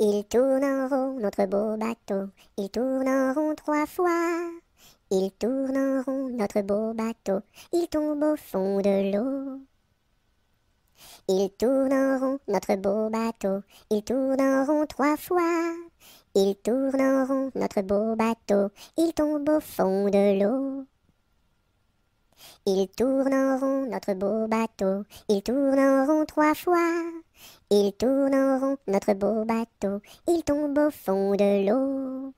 Il tourne rond, notre beau bateau. Ils tourne en rond trois fois. Il tourneront notre beau bateau. Il tombe au fond de l'eau. Ils tourneront notre beau bateau. Ils tourne en rond trois fois. Il tourneront notre beau bateau. Il tombe au fond de l'eau. Il tourne en rond, notre beau bateau. ils tourneront en rond trois fois. Ils tourneront en rond, notre beau bateau. ils tombe au fond de l'eau.